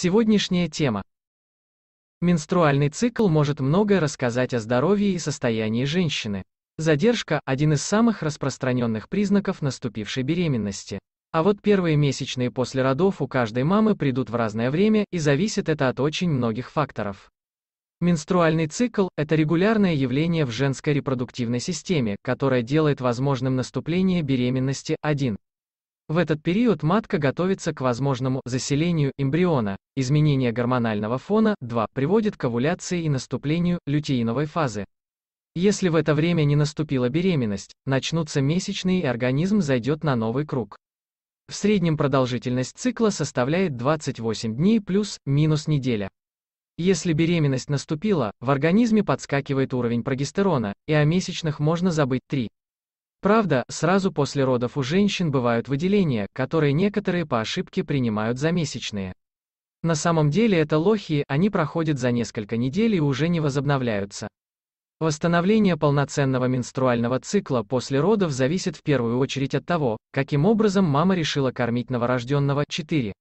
Сегодняшняя тема. Менструальный цикл может многое рассказать о здоровье и состоянии женщины. Задержка – один из самых распространенных признаков наступившей беременности. А вот первые месячные после родов у каждой мамы придут в разное время, и зависит это от очень многих факторов. Менструальный цикл – это регулярное явление в женской репродуктивной системе, которое делает возможным наступление беременности 1. В этот период матка готовится к возможному заселению эмбриона. Изменение гормонального фона 2 приводит к овуляции и наступлению лютеиновой фазы. Если в это время не наступила беременность, начнутся месячные и организм зайдет на новый круг. В среднем продолжительность цикла составляет 28 дней плюс-минус неделя. Если беременность наступила, в организме подскакивает уровень прогестерона, и о месячных можно забыть 3. Правда, сразу после родов у женщин бывают выделения, которые некоторые по ошибке принимают за месячные. На самом деле это лохи, они проходят за несколько недель и уже не возобновляются. Восстановление полноценного менструального цикла после родов зависит в первую очередь от того, каким образом мама решила кормить новорожденного 4.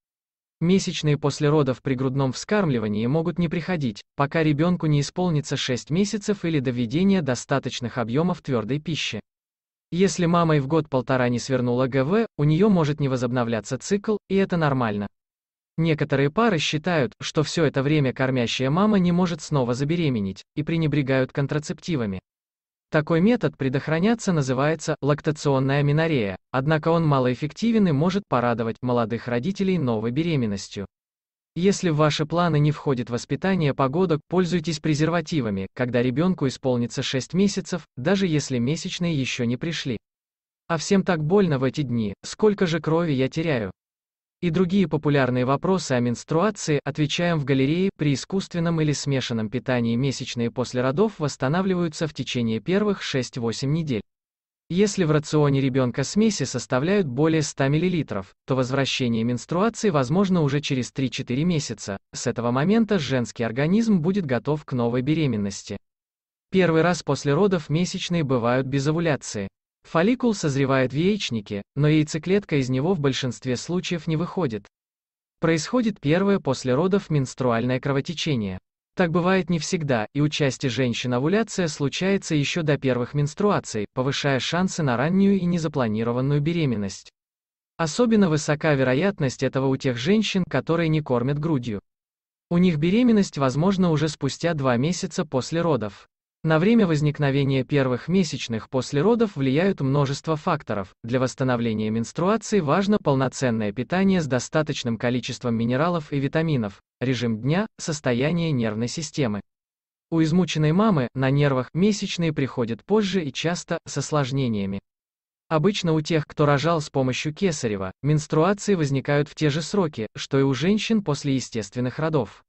Месячные после родов при грудном вскармливании могут не приходить, пока ребенку не исполнится 6 месяцев или до введения достаточных объемов твердой пищи. Если мама и в год-полтора не свернула ГВ, у нее может не возобновляться цикл, и это нормально. Некоторые пары считают, что все это время кормящая мама не может снова забеременеть, и пренебрегают контрацептивами. Такой метод предохраняться называется лактационная минорея, однако он малоэффективен и может порадовать молодых родителей новой беременностью. Если в ваши планы не входит воспитание погодок, пользуйтесь презервативами, когда ребенку исполнится 6 месяцев, даже если месячные еще не пришли. А всем так больно в эти дни, сколько же крови я теряю. И другие популярные вопросы о менструации отвечаем в галерее, при искусственном или смешанном питании месячные после родов восстанавливаются в течение первых 6-8 недель. Если в рационе ребенка смеси составляют более 100 мл, то возвращение менструации возможно уже через 3-4 месяца. С этого момента женский организм будет готов к новой беременности. Первый раз после родов месячные бывают без овуляции. Фолликул созревает в яичнике, но яйцеклетка из него в большинстве случаев не выходит. Происходит первое после родов менструальное кровотечение. Так бывает не всегда, и у части женщин овуляция случается еще до первых менструаций, повышая шансы на раннюю и незапланированную беременность. Особенно высока вероятность этого у тех женщин, которые не кормят грудью. У них беременность возможна уже спустя два месяца после родов. На время возникновения первых месячных после родов влияют множество факторов. Для восстановления менструации важно полноценное питание с достаточным количеством минералов и витаминов, режим дня, состояние нервной системы. У измученной мамы на нервах месячные приходят позже и часто с осложнениями. Обычно у тех, кто рожал с помощью кесарева, менструации возникают в те же сроки, что и у женщин после естественных родов.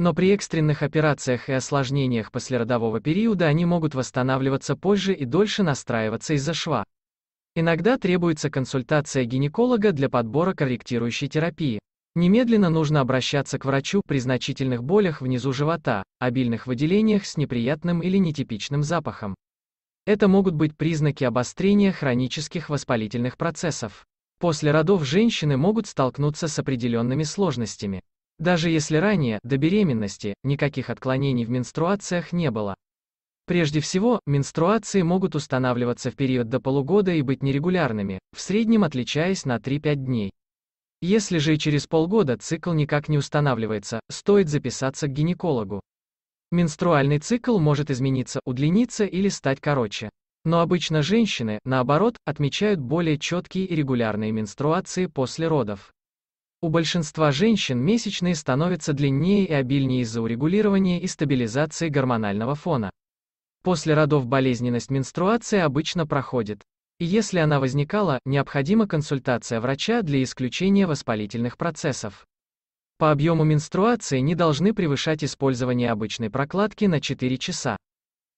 Но при экстренных операциях и осложнениях послеродового периода они могут восстанавливаться позже и дольше настраиваться из-за шва. Иногда требуется консультация гинеколога для подбора корректирующей терапии. Немедленно нужно обращаться к врачу при значительных болях внизу живота, обильных выделениях с неприятным или нетипичным запахом. Это могут быть признаки обострения хронических воспалительных процессов. После родов женщины могут столкнуться с определенными сложностями. Даже если ранее, до беременности, никаких отклонений в менструациях не было. Прежде всего, менструации могут устанавливаться в период до полугода и быть нерегулярными, в среднем отличаясь на 3-5 дней. Если же и через полгода цикл никак не устанавливается, стоит записаться к гинекологу. Менструальный цикл может измениться, удлиниться или стать короче. Но обычно женщины, наоборот, отмечают более четкие и регулярные менструации после родов. У большинства женщин месячные становятся длиннее и обильнее из-за урегулирования и стабилизации гормонального фона. После родов болезненность менструации обычно проходит. И если она возникала, необходима консультация врача для исключения воспалительных процессов. По объему менструации не должны превышать использование обычной прокладки на 4 часа.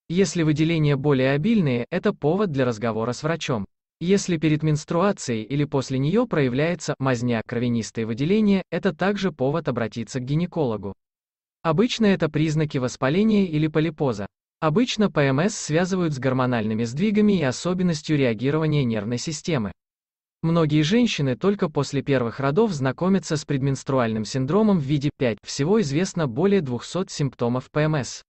Если выделения более обильные, это повод для разговора с врачом. Если перед менструацией или после нее проявляется мазня, кровянистые выделения, это также повод обратиться к гинекологу. Обычно это признаки воспаления или полипоза. Обычно ПМС связывают с гормональными сдвигами и особенностью реагирования нервной системы. Многие женщины только после первых родов знакомятся с предменструальным синдромом в виде 5. Всего известно более 200 симптомов ПМС.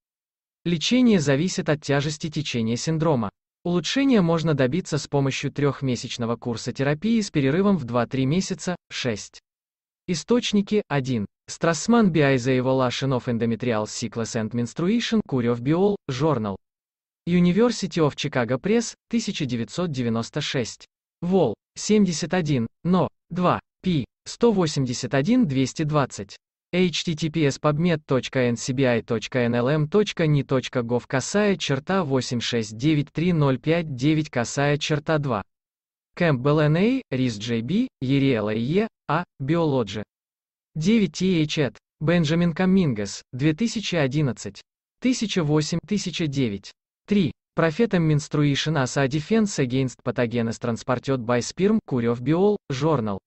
Лечение зависит от тяжести течения синдрома. Улучшения можно добиться с помощью трехмесячного курса терапии с перерывом в 2-3 месяца, 6. Источники 1. Strassman Biaisaivolation of Endometrial Cycles and Menstruation Curie Biol, Journal. University of Chicago Press, 1996. Вол. 71, но, 2, пи, 181-220 https pubmed.ncbi.nlm.ni.gov эм косая черта 869305 косая черта 2. Кэмпбелл Н.А., Рис Джей Ериэл Е., А., Биологи. 9 Т.Х. Эд. Бенджамин Каммингас, 2011. 1008-1009. 3. Профетом Menstruation as a Defense Against Pathogens Transported by Sperm, Курев Биол, Journal.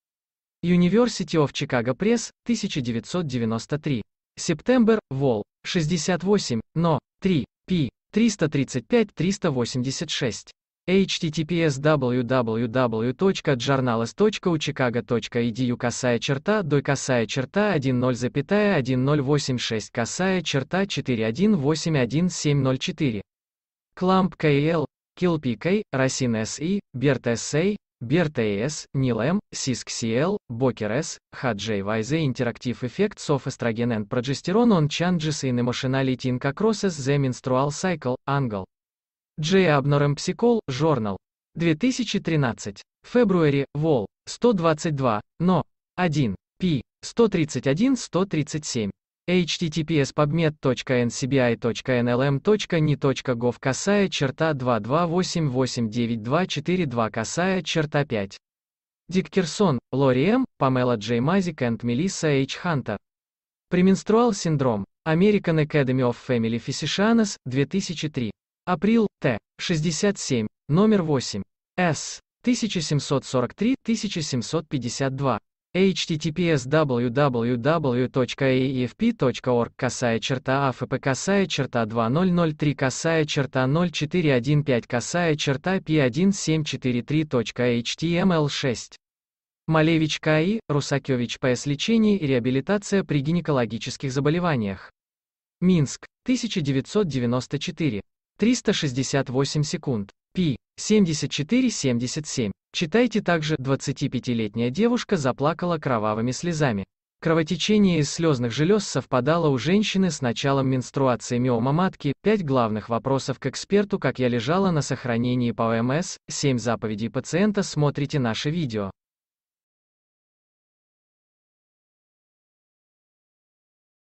University of Chicago Press, 1993. Септембр, Вол, 68, но, 3, p. 335-386. https www.journalist.uchicago.edu косая черта дой косая черта 10,1086 косая черта 4181704. Кламп КЛ, Килпикей, Расин СИ, Берт СА, BERTAES, NILM, CISCCL, BOKERS, HJYZ Interactive Effects of Estrogen and Progesterone on Changes in Emotionality in Across the Menstrual Cycle, Angle. J. Abnorem Psychol, Journal. 2013. February, Vol. 122, No. 1, p. 131-137 https pubmed.ncbi.nlm.ni.gov косая черта 2288922 косая черта 5. Диккерсон, Лори М., Памела Джей Мазик и Мелисса Эйч Хантер. Пременструал синдром. American Academy of Family Physicians, 2003. Април, Т. 67, номер 8. С. 1743-1752 https www.aefp.org косая черта афп косая черта 2003 косая черта 0415 косая черта p1743.html6 Малевич К.И., Русакевич П.С. Лечение и реабилитация при гинекологических заболеваниях. Минск, 1994. 368 секунд. Пи. 7477. Читайте также, 25-летняя девушка заплакала кровавыми слезами. Кровотечение из слезных желез совпадало у женщины с началом менструации миома матки, 5 главных вопросов к эксперту «Как я лежала на сохранении по ОМС», 7 заповедей пациента смотрите наше видео.